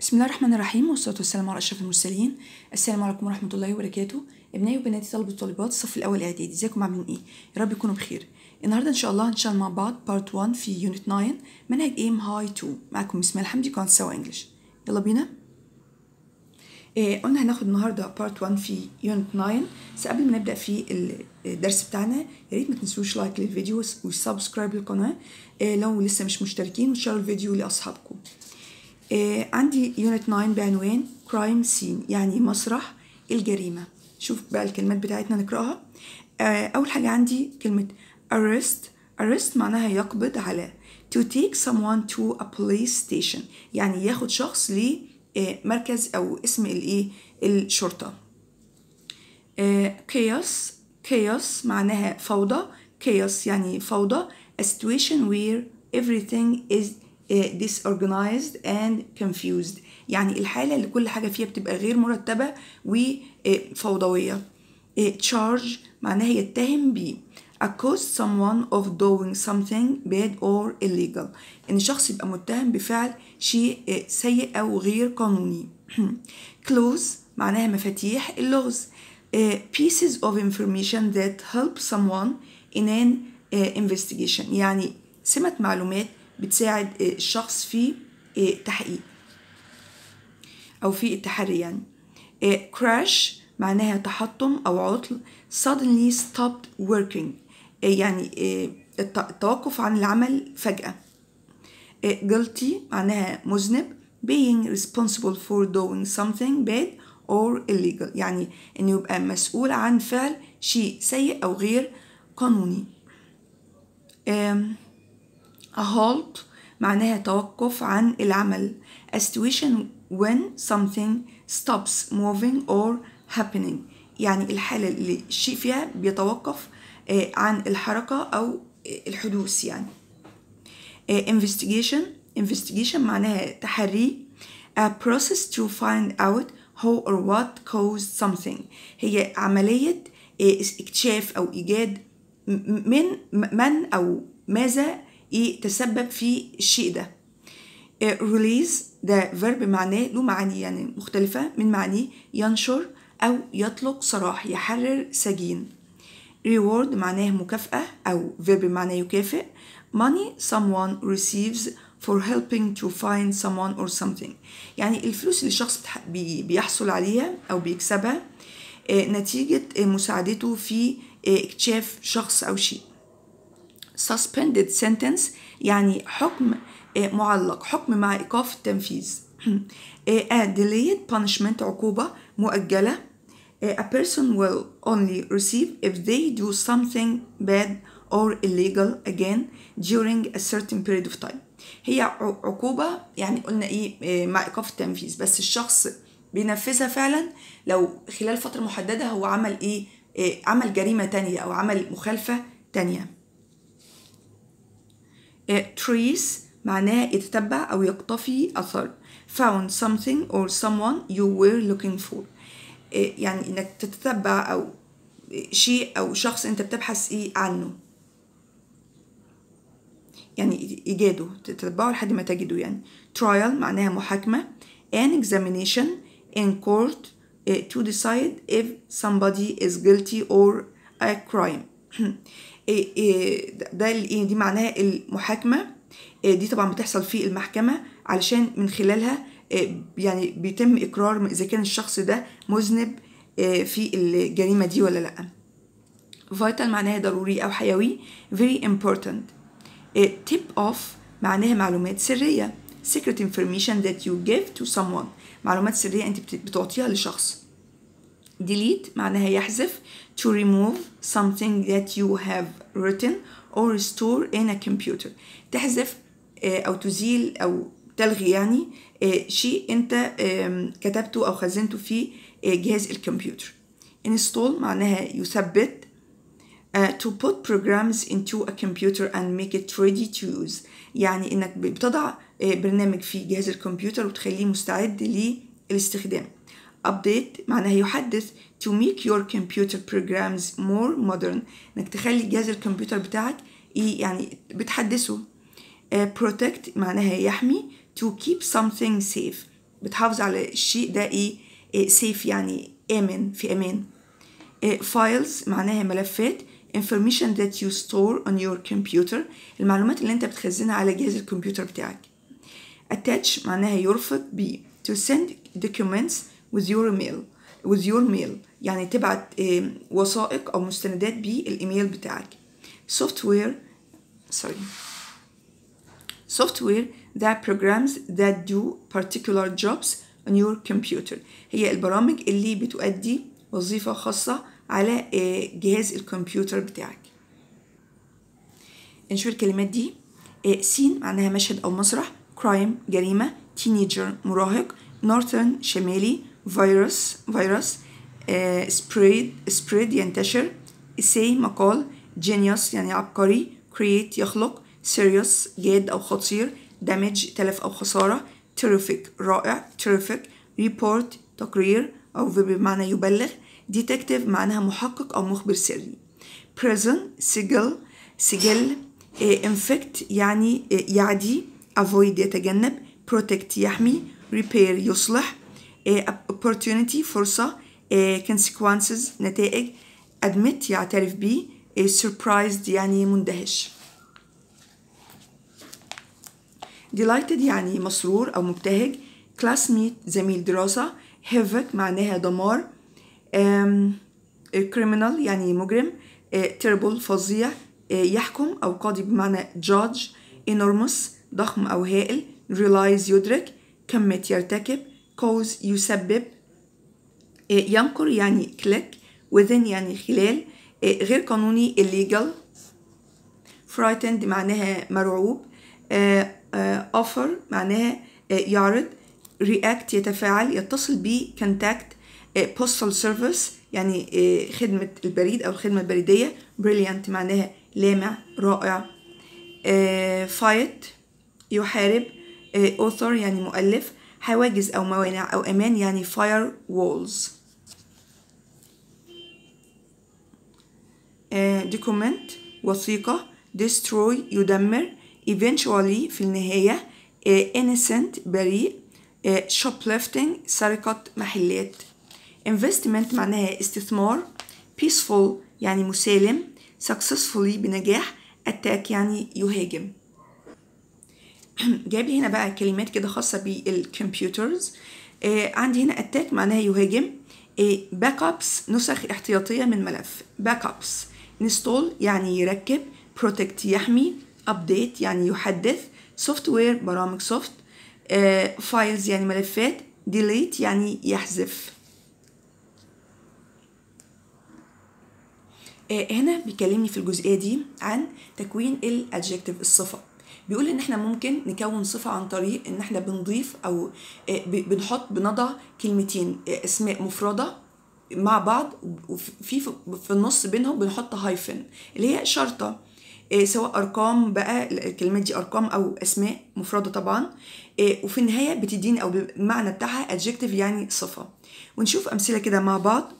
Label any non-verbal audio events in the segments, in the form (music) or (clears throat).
بسم الله الرحمن الرحيم والصلاة والسلام على أشرف المرسلين السلام عليكم ورحمة الله وبركاته أبنائي وبناتي طلبة وطالبات الصف الأول إعدادي ازيكم عاملين إيه يا رب يكونوا بخير النهارده إن شاء الله هنشتغل مع بعض بارت 1 في يونت 9 منهج إيم هاي 2 معاكم اسماء الحمدي قناة سوا إنجلش يلا بينا إيه قلنا هناخد النهارده بارت 1 في يونت 9 بس قبل ما نبدا في الدرس بتاعنا يا ريت ما تنسوش لايك للفيديو وسبسكرايب للقناه إيه لو لسه مش مشتركين وشاروا الفيديو لاصحابكم إيه، عندي يونت 9 بعنوان كرايم سين يعني مسرح الجريمة شوف بقى الكلمات بتاعتنا نقراها آه، أول حاجة عندي كلمة arrest arrest معناها يقبض على to take someone to a police station يعني ياخد شخص لمركز آه، أو اسم الإيه الشرطة آه، chaos chaos معناها فوضى chaos يعني فوضى a situation where everything is disorganized and confused يعني الحالة اللي كل حاجة فيها بتبقى غير مرتبة وفوضوية charge معناها يتهم بيه accuse someone of doing something bad or illegal ان شخص يبقى متهم بفعل شيء سيء او غير قانوني close معناها مفاتيح اللغز pieces of information that help someone in an investigation يعني سمة معلومات بتساعد الشخص في تحقيق أو في التحري يعني إيه، crash معناها تحطم أو عطل suddenly stopped working إيه، يعني إيه، التوقف عن العمل فجأة guilty معناها مذنب being responsible for doing something bad or illegal يعني إنه يبقى مسؤول عن فعل شيء سيء أو غير قانوني A halt معناها توقف عن العمل A situation when something stops moving or happening يعني الحالة اللي الشيء فيها بيتوقف عن الحركة أو الحدوث يعني investigation investigation معناها تحري a process to find out how or what caused something هي عملية اكتشاف أو إيجاد من من أو ماذا يتسبب في الشيء ده ريليز آه، ده فيرب معناه له معاني يعني مختلفة من معانيه ينشر أو يطلق سراح يحرر سجين reward معناه مكافأة أو فيرب معناه يكافئ money someone receives for helping to find someone or something يعني الفلوس اللي الشخص بيحصل عليها أو بيكسبها آه، نتيجة آه، مساعدته في اكتشاف شخص أو شيء suspended sentence يعني حكم آه، معلق حكم مع إيقاف التنفيذ a (clears throat) آه، آه، delayed punishment عقوبة مؤجلة a person will only receive if they do something bad or illegal again during a certain period of time هي عقوبة يعني قلنا إيه مع إيقاف التنفيذ بس الشخص بينفذها فعلا لو خلال فترة محددة هو عمل إيه عمل جريمة تانية أو عمل مخالفة تانية trace معناه يتتبع أو يقتفي أثر found something or someone you were looking for يعني إنك تتتبع أو شيء أو شخص أنت بتبحث إيه عنه يعني إيجاده تتبعه لحد ما تجده يعني trial معناها محاكمة an examination in court to decide if somebody is guilty or a crime إيه، إيه، ده يعني دي معناها المحاكمه إيه، دي طبعا بتحصل في المحكمه علشان من خلالها يعني بيتم اقرار اذا كان الشخص ده مذنب في الجريمه دي ولا لا vital معناها ضروري او حيوي very important tip off معناها معلومات سريه secret information that you give to someone معلومات سريه انت بتعطيها لشخص delete معناها يحذف to remove something that you have written or store in a computer تحذف آه، أو تزيل أو تلغي يعني آه، شيء أنت كتبته أو خزنته في آه، جهاز الكمبيوتر install معناها يثبت Uh, to put programs into a computer and make it ready to use يعني انك بتضع برنامج في جهاز الكمبيوتر وتخليه مستعد للاستخدام update معناها يحدث to make your computer programs more modern انك تخلي جهاز الكمبيوتر بتاعك يعني بتحدثه uh, protect معناها يحمي to keep something safe بتحافظ على الشيء ده ايه آه، safe يعني آمن في أمان uh, files معناها ملفات information that you store on your computer المعلومات اللي انت بتخزنها على جهاز الكمبيوتر بتاعك attach معناها يرفض ب to send documents with your mail with your mail يعني تبعت آه، وثائق أو مستندات بالإيميل بتاعك software sorry software that programs that do particular jobs on your computer هي البرامج اللي بتؤدي وظيفة خاصة على آه، جهاز الكمبيوتر بتاعك نشوف الكلمات دي آه، سين معناها مشهد أو مسرح كرايم جريمة تينيجر مراهق نورثرن شمالي فيروس فيروس سبريد سبريد ينتشر سي مقال جينيوس يعني عبقري كرييت يخلق سيريوس جاد أو خطير دامج تلف أو خسارة تيرفيك رائع تيرفيك ريبورت تقرير أو بمعنى يبلغ ديتكتيف معناها محقق أو مخبر سري prison سجل سجل eh, infect يعني eh, يعدي avoid يتجنب protect يحمي repair يصلح opportunity فرصة consequences نتائج admit يعترف بي surprised يعني مندهش delighted يعني مسرور أو مبتهج classmate زميل دراسة havoc معناها دمار um, criminal يعني مجرم uh, terrible فظيع uh, يحكم أو قاضي بمعنى judge enormous ضخم أو هائل realize يدرك commit يرتكب cause يسبب إيه، ينقر يعني click within يعني خلال إيه، غير قانوني illegal frightened معناها مرعوب إيه، offer معناها يعرض react يتفاعل يتصل ب contact postal service يعني خدمة البريد أو الخدمة البريدية brilliant معناها لامع رائع fight يحارب author يعني مؤلف حواجز أو موانع أو أمان يعني fire walls آه، document وثيقة destroy يدمر eventually في النهاية آه، innocent بريء آه، shoplifting سرقة محلات investment معناها استثمار peaceful يعني مسالم successfully بنجاح attack يعني يهاجم (clears throat) جاب لي هنا بقى كلمات كده خاصة بالكمبيوترز آه عندي هنا اتاك معناها يهاجم باك آه ابس نسخ احتياطية من ملف باك ابس انستول يعني يركب بروتكت يحمي ابديت يعني يحدث سوفت وير برامج سوفت فايلز آه، يعني ملفات ديليت يعني يحذف آه، هنا بيكلمني في الجزئية دي عن تكوين الادجكتيف الصفة بيقول ان احنا ممكن نكون صفه عن طريق ان احنا بنضيف او آه، بنحط بنضع كلمتين آه، اسماء مفرده مع بعض وفي في النص بينهم بنحط هايفن اللي هي شرطه آه، سواء ارقام بقى الكلمات دي ارقام او اسماء مفرده طبعا وفي النهايه بتديني او المعنى بتاعها adjective يعني صفه ونشوف امثله كده مع بعض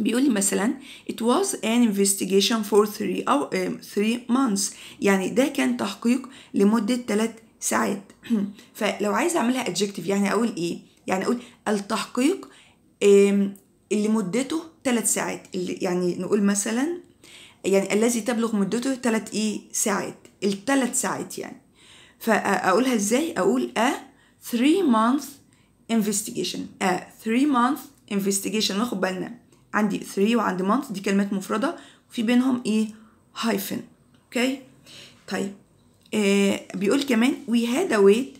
بيقول لي مثلا it was an investigation for three, أو, آه، uh, three months يعني ده كان تحقيق لمدة ثلاث ساعات (clears throat) فلو عايزة أعملها adjective يعني أقول إيه؟ يعني أقول التحقيق اللي مدته ثلاث ساعات اللي يعني نقول مثلا يعني الذي تبلغ مدته ثلاث إيه ساعات الثلاث ساعات يعني فأقولها إزاي؟ أقول a three month investigation a three month investigation ناخد بالنا عندي 3 وعندي month دي كلمات مفردة وفي بينهم ايه hyphen اوكي طيب آه بيقول كمان we had a wait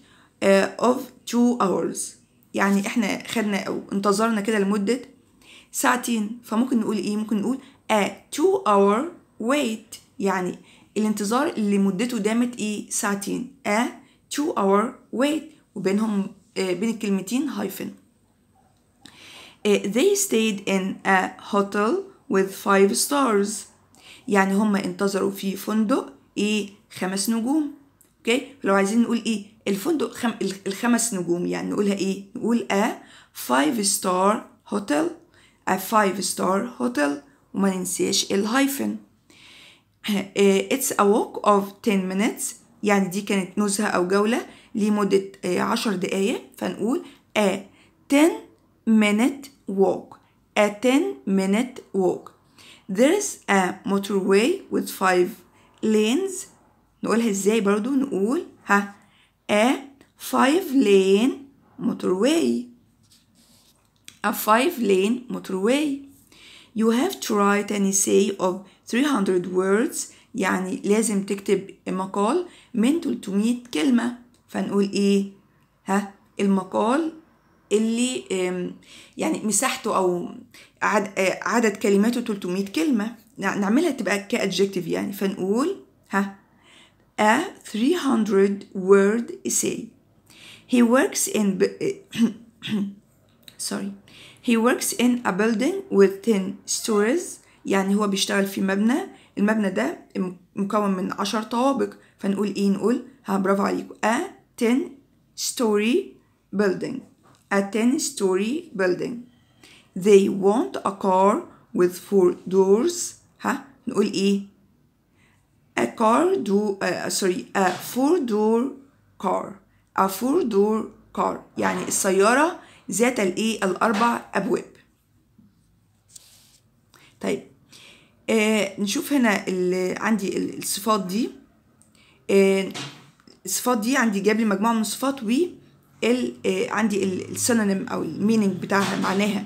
uh, of 2 hours يعني احنا خدنا او انتظرنا كده لمدة ساعتين فممكن نقول ايه ممكن نقول a 2 hour wait يعني الانتظار اللي مدته دامت ايه ساعتين a 2 hour wait وبينهم آه بين الكلمتين hyphen Uh, they stayed in a hotel with five stars يعني هم انتظروا في فندق ايه خمس نجوم اوكي لو عايزين نقول ايه الفندق خم... الخمس نجوم يعني نقولها ايه نقول a five star hotel a five star hotel وما ننساش الهايفن uh, it's a walk of 10 minutes يعني دي كانت نزهة أو جولة لمدة uh, عشر دقايق فنقول a 10 minute walk, a 10 minute walk. There is a motorway with five lanes نقولها ازاي برضو نقول ها a five lane motorway a five lane motorway you have to write an essay of 300 words يعني لازم تكتب مقال من 300 كلمة فنقول ايه ها المقال اللي يعني مساحته او آه، عدد كلماته 300 كلمه نعملها تبقى كادجكتيف يعني فنقول ها a 300 word essay he works in (coughs) sorry he works in a building with 10 stories يعني هو بيشتغل في مبنى المبنى ده مكون من 10 طوابق فنقول ايه نقول ها برافو عليكم a 10 story building a 10-story building. They want a car with four doors. ها نقول إيه؟ A car do uh, sorry a four door car a four door car يعني السيارة ذات الإيه الأربع أبواب. طيب آه نشوف هنا عندي الصفات دي آه الصفات دي عندي جاب لي مجموعة من الصفات و ال آه، عندي السينونيم او الميننج بتاعها معناها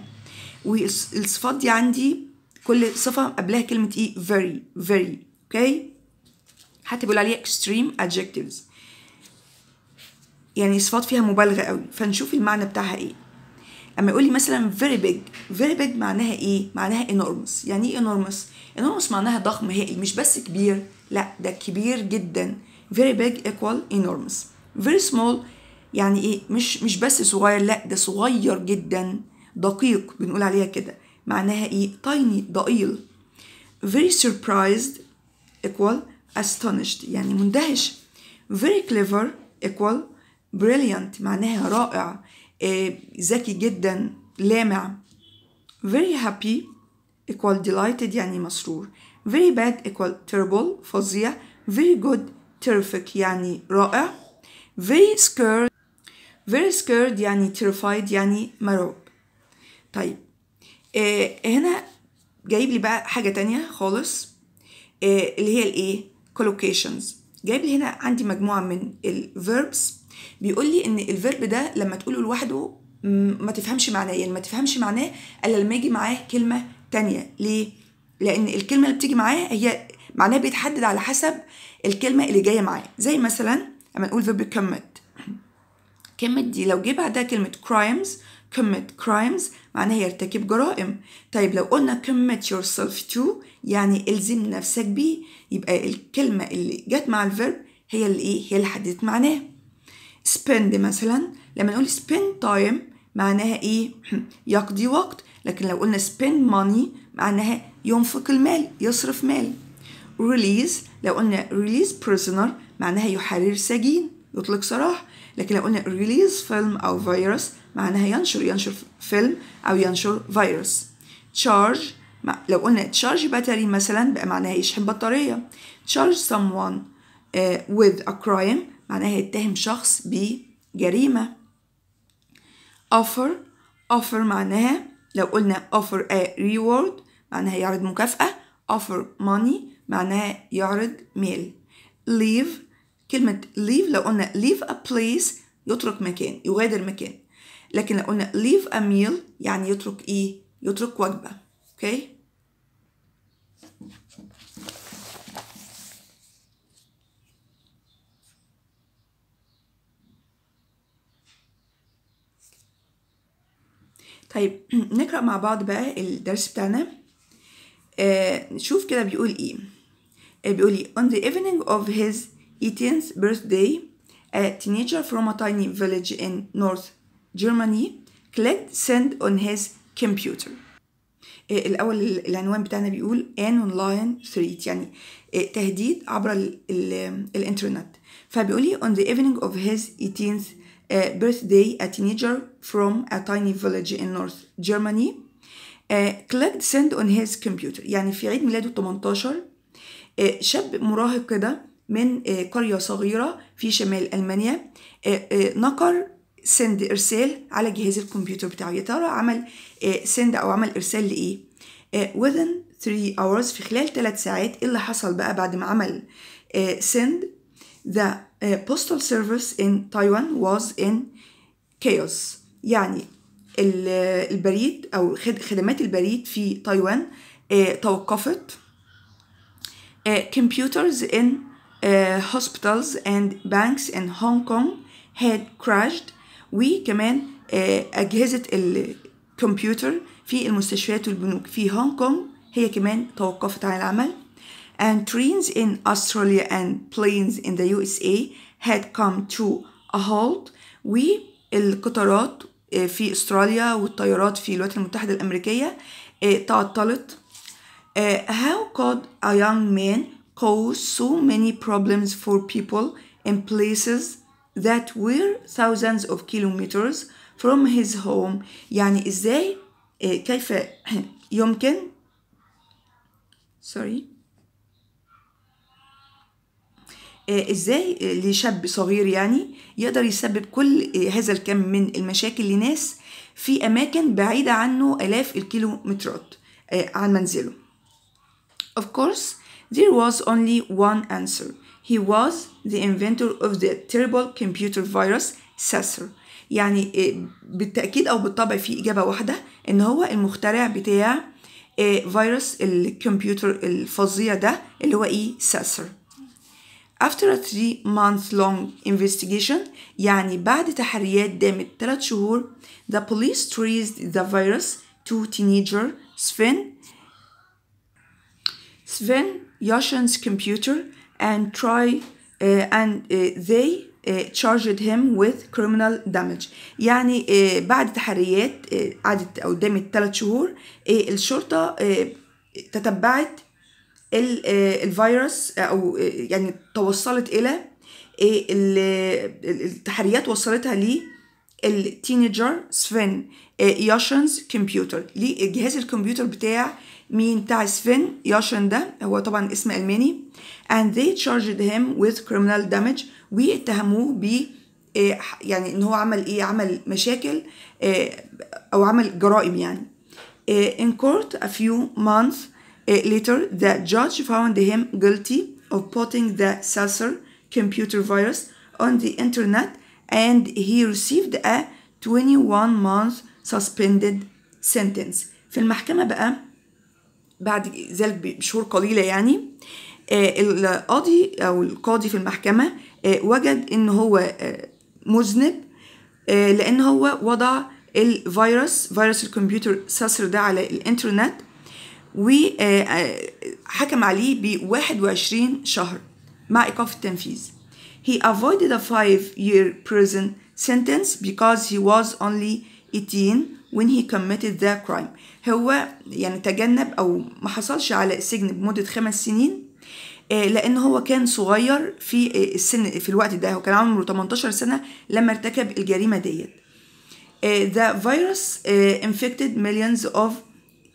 والصفات دي عندي كل صفة قبلها كلمة ايه very very اوكي حتى بيقول عليها extreme adjectives يعني صفات فيها مبالغة قوي فنشوف المعنى بتاعها ايه اما يقول لي مثلا very big very big معناها ايه معناها enormous يعني ايه enormous enormous معناها ضخم هائل مش بس كبير لا ده كبير جدا very big equal enormous very small يعني ايه مش مش بس صغير لا ده صغير جدا دقيق بنقول عليها كده معناها ايه tiny ضئيل very surprised equal astonished يعني مندهش very clever equal brilliant معناها رائع ذكي جدا لامع very happy equal delighted يعني مسرور very bad equal terrible فظيع very good terrific يعني رائع very scared very scared يعني terrified يعني مرعوب طيب آه هنا جايب لي بقى حاجة تانية خالص آه اللي هي الايه collocations جايب لي هنا عندي مجموعة من الverbs بيقول لي ان الفيرب ده لما تقوله لوحده ما تفهمش معناه يعني ما تفهمش معناه الا لما يجي معاه كلمه تانية ليه لان الكلمه اللي بتيجي معاه هي معناه بيتحدد على حسب الكلمه اللي جايه معاه زي مثلا لما نقول فيرب commit كلمة دي لو جه بعدها كلمة crimes commit crimes معناها يرتكب جرائم طيب لو قلنا commit yourself to يعني الزم نفسك بيه يبقى الكلمة اللي جت مع الفيرب هي اللي ايه هي اللي حددت معناه spend مثلا لما نقول spend time معناها ايه (clears throat) يقضي وقت لكن لو قلنا spend money معناها ينفق المال يصرف مال release لو قلنا release prisoner معناها يحرر سجين يطلق سراح لكن لو قلنا ريليز فيلم أو فيروس معناها ينشر ينشر فيلم أو ينشر فيروس تشارج لو قلنا تشارج باتري مثلا بقى معناها يشحن بطارية تشارج someone uh, with a crime معناها يتهم شخص بجريمة offer offer معناها لو قلنا offer a reward معناها يعرض مكافأة offer money معناها يعرض ميل leave كلمة leave لو قلنا leave a place يترك مكان يغادر مكان لكن لو قلنا leave a meal يعني يترك إيه؟ يترك وجبة أوكي؟ okay? طيب (clears throat) نقرأ مع بعض بقى الدرس بتاعنا آه نشوف كده بيقول إيه آه، بيقول إيه on the evening of his 18th birthday, a teenager from a tiny village in North Germany clicked send on his computer. الأول العنوان بتاعنا بيقول an online threat يعني تهديد عبر ال ال الإنترنت فبيقول لي on the evening of his 18th birthday a teenager from a tiny village in North Germany clicked send on his computer يعني في عيد ميلاده 18 شاب مراهق كده من آه، قرية صغيرة في شمال ألمانيا آه، آه، نقر سند إرسال على جهاز الكمبيوتر بتاعه يا ترى عمل سند أو عمل إرسال لإيه within 3 hours في خلال 3 ساعات إيه اللي حصل بقى بعد ما عمل سند the postal service in Taiwan was in chaos يعني البريد أو خدمات البريد في تايوان توقفت computers in uh, hospitals and banks in Hong Kong had crashed وكمان uh, eh, أجهزة الكمبيوتر في المستشفيات والبنوك في هونج كونج هي كمان توقفت عن العمل and trains in Australia and planes in the USA had come to a halt والقطارات eh, في استراليا والطيارات في الولايات المتحدة الأمريكية تعطلت How could a young man pose so many problems for people in places that were thousands of kilometers from his home يعني ازاي إيه، كيف (clears throat) يمكن sorry إيه، ازاي إيه، لشاب صغير يعني يقدر يسبب كل هذا الكم من المشاكل لناس في اماكن بعيده عنه الاف الكيلومترات عن منزله of course There was only one answer. He was the inventor of the terrible computer virus Sasser. يعني بالتأكيد أو بالطبع في إجابة واحدة إن هو المخترع بتاع فيروس الكمبيوتر الفظيع ده اللي هو إيه ساسر After a three month long investigation يعني بعد تحريات دامت ثلاث شهور the police traced the virus to teenager Sven Sven Yashin's computer and try uh, and uh, they uh, charged him with criminal damage يعني uh, بعد تحريات uh, قعدت قدامي ثلاث شهور uh, الشرطة uh, تتبعت ال, uh, الفيروس uh, أو uh, يعني توصلت إلى uh, التحريات وصلتها لي التينيجر سفين ياشنز كمبيوتر لجهاز الكمبيوتر بتاع مين بتاع سفين ياشن ده هو طبعا اسم ألماني and they charged him with criminal damage واتهموه ب يعني ان هو عمل ايه عمل مشاكل او عمل جرائم يعني in court a few months eh, later the judge found him guilty of putting the Sasser computer virus on the internet and he received a 21 month suspended sentence في المحكمة بقى بعد ذلك بشهور قليلة يعني آه، القاضي أو القاضي في المحكمة آه، وجد إن هو آه، مذنب لأن هو وضع الفيروس فيروس الكمبيوتر ساسر ده على الإنترنت وحكم عليه ب 21 شهر مع إيقاف التنفيذ He avoided a five-year prison sentence because he was only 18 when he committed the crime هو يعني تجنب او ما حصلش على السجن بمده خمس سنين آه، لان هو كان صغير في آه، السن في الوقت ده هو كان عمره 18 سنه لما ارتكب الجريمه ديت آه، the virus infected millions of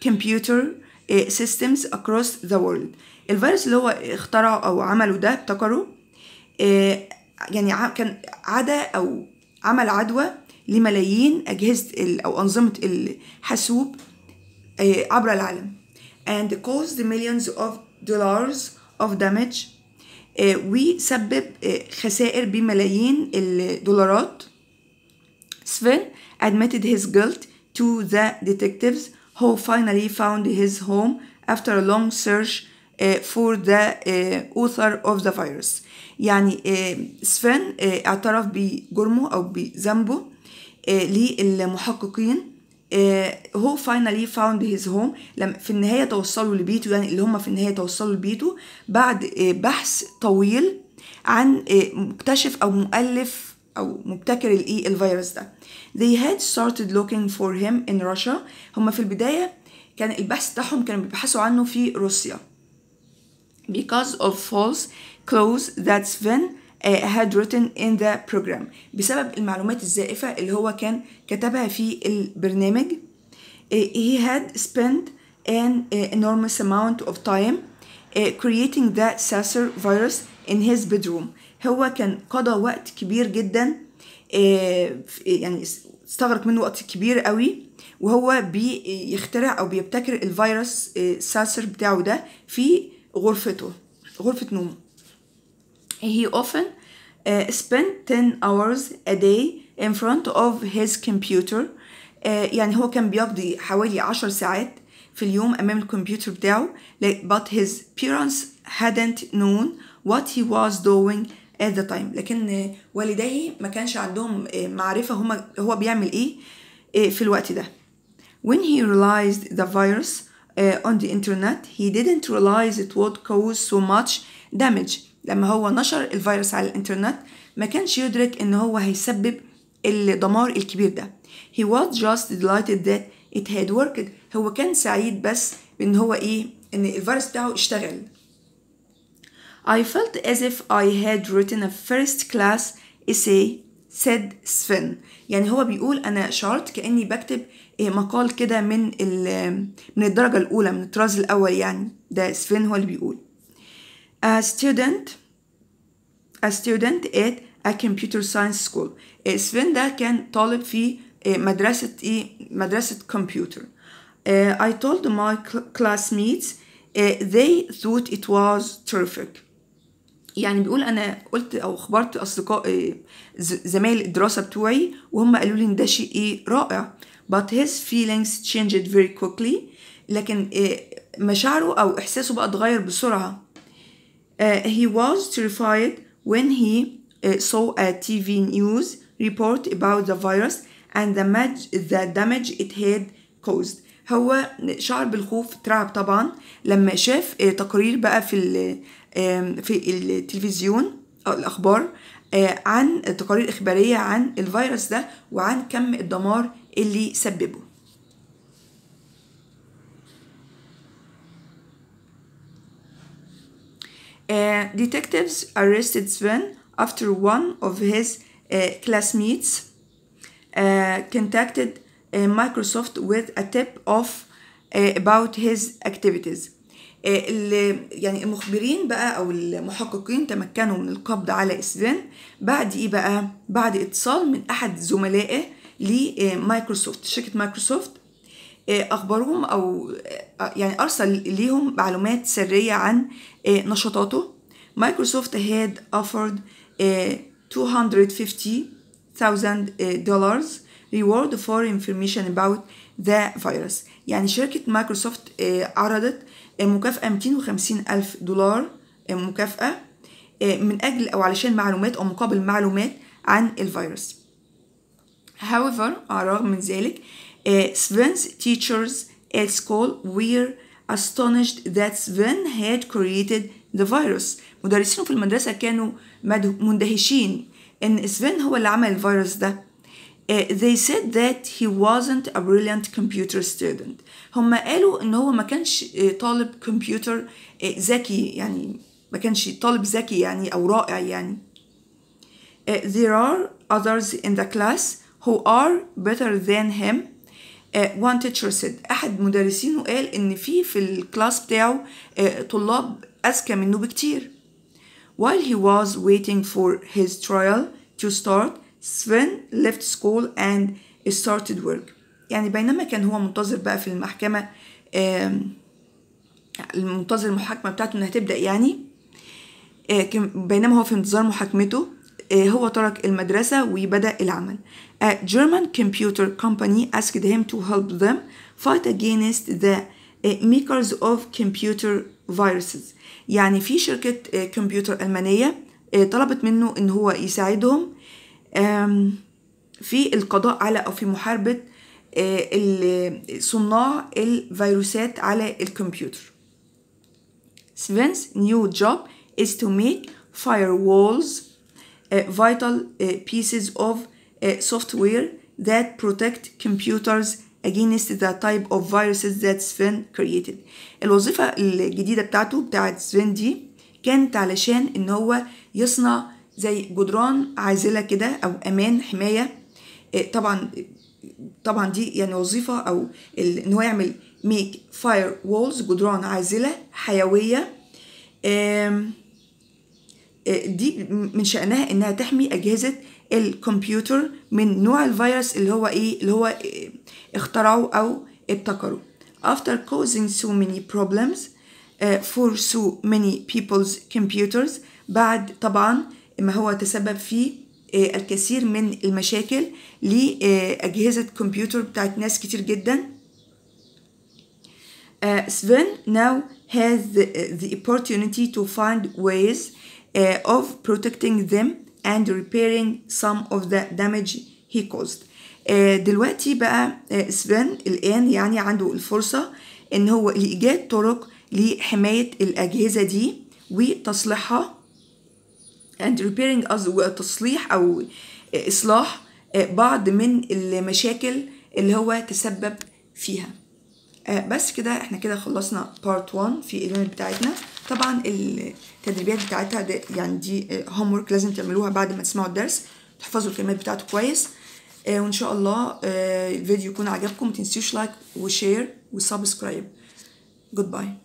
computer systems across the world الفيروس اللي هو اخترعه او عمله ده ابتكره يعني كان عدا او عمل عدوى لملايين أجهزة أو أنظمة الحاسوب عبر العالم and caused millions of dollars of damage وسبب خسائر بملايين الدولارات Sven admitted his guilt to the detectives who finally found his home after a long search for the author of the virus يعني سفن اعترف بجرمه أو بذنبه آه، للمحققين آه، هو فاينالي فاوند هيز هوم في النهايه توصلوا لبيته يعني اللي هم في النهايه توصلوا لبيته بعد آه، بحث طويل عن مكتشف او مؤلف او مبتكر الاي الفيروس ده they had started looking for him in Russia هم في البدايه كان البحث بتاعهم كانوا بيبحثوا عنه في روسيا because of false clues that Sven آه، had written in the program بسبب المعلومات الزائفة اللي هو كان كتبها في البرنامج آه، he had spent an آه، enormous amount of time creating the SASR virus in his bedroom هو كان قضى وقت كبير جدا يعني استغرق منه وقت كبير قوي وهو بيخترع او بيبتكر الفيروس ساسر بتاعه ده في غرفته غرفة نومه He often uh, spent 10 hours a day in front of his computer uh, يعني هو كان بيقضي حوالي 10 ساعات في اليوم أمام الكمبيوتر بتاعه but his parents hadn't known what he was doing at the time لكن والديه ما كانش عندهم معرفة هما هو بيعمل إيه في الوقت ده when he realized the virus uh, on the internet he didn't realize it would cause so much damage لما هو نشر الفيروس على الانترنت ما كانش يدرك ان هو هيسبب الدمار الكبير ده he was just delighted that it had worked هو كان سعيد بس بان هو ايه ان الفيروس بتاعه اشتغل I felt as if I had written a first class essay said Sven يعني هو بيقول انا شعرت كاني بكتب إيه، مقال كده من من الدرجه الاولى من الطراز الاول يعني ده سفين هو اللي بيقول a student a student at a computer science school سفين ده كان طالب في مدرسة إيه مدرسة كمبيوتر I told my classmates eh, they thought it was terrific يعني بيقول انا قلت او اخبرت اصدقاء eh, زمايل الدراسه بتوعي وهم قالوا لي ان ده شيء ايه رائع but his feelings changed very quickly لكن eh, مشاعره او احساسه بقى اتغير بسرعه Uh, he was terrified when he uh, saw a TV news report about the virus and the, the damage it had caused هو شعر بالخوف اترعب طبعا لما شاف uh, تقرير بقى في um، في التلفزيون او الاخبار uh، عن تقارير اخباريه عن الفيروس ده وعن كم الدمار اللي سببه Uh, detectives arrested Sven after one of his uh, classmates uh, contacted uh, Microsoft with a tip of uh, about his activities. يعني المخبرين بقى او المحققين تمكنوا من القبض على سفين بعد ايه بقى بعد اتصال من احد زملائه لمايكروسوفت شركه مايكروسوفت اخبرهم او يعني ارسل ليهم معلومات سريه عن آه، نشاطاته مايكروسوفت هاد offered 250,000 آه، دولار reward for information about the virus يعني شركة مايكروسوفت آه، عرضت مكافأة 250000 دولار مكافأة من أجل أو علشان معلومات أو مقابل معلومات عن الفيروس however على الرغم من ذلك Uh, Sven's teachers at school were astonished that Sven had created the virus مدرسينه في المدرسة كانوا مندهشين إن Sven هو اللي عمل الفيروس ده uh, they said that he wasn't a brilliant computer student هم قالوا إن هو ما كانش uh, طالب كمبيوتر uh, ذكي يعني ما كانش طالب ذكي يعني أو رائع يعني uh, there are others in the class who are better than him وان تيتشر سيد احد مدرسينه قال ان في في الكلاس بتاعه آه، طلاب اذكى منه بكتير while he was waiting for his trial to start Sven left school and started work يعني بينما كان هو منتظر بقى في المحكمة المنتظر المحاكمة بتاعته انها تبدأ يعني آه، بينما هو في انتظار محاكمته إيه، هو ترك المدرسة وبدأ العمل. A German computer company asked him to help them fight against the إيه، makers of computer viruses. يعني في شركة كمبيوتر إيه، ألمانية طلبت منه إن هو يساعدهم في القضاء على أو في محاربة صناع الفيروسات على الكمبيوتر. Sven's new job is to make firewalls Uh, vital uh, pieces of uh, software that protect computers against the type of viruses that Sven created الوظيفة الجديدة بتاعته بتاعت Sven دي كانت علشان ان هو يصنع زي جدران عازلة كده او امان حماية طبعا طبعا دي يعني وظيفة او ان هو يعمل make fire walls جدران عازلة حيوية um, آه، دي من شأنها إنها تحمي أجهزة الكمبيوتر من نوع الفيروس اللي هو إيه اللي هو آه، اخترعه أو ابتكره after causing so many problems آه، for so many people's computers بعد طبعا ما هو تسبب في الكثير من المشاكل لأجهزة كمبيوتر بتاعت ناس كتير جدا Sven now has the opportunity to find ways uh, of protecting them and repairing some of the damage he caused uh, دلوقتي بقى سفن uh, الآن يعني عنده الفرصة إن هو لإيجاد طرق لحماية الأجهزة دي وتصليحها and repairing تصليح أو uh, إصلاح uh, بعض من المشاكل اللي هو تسبب فيها آه، بس كده احنا كده خلصنا بارت 1 في اليونت بتاعتنا طبعا التدريبات بتاعتها يعني دي هوم آه، ورك لازم تعملوها بعد ما تسمعوا الدرس تحفظوا الكلمات بتاعته كويس آه، وان شاء الله الفيديو يكون عجبكم متنسوش لايك وشير وسبسكرايب جود باي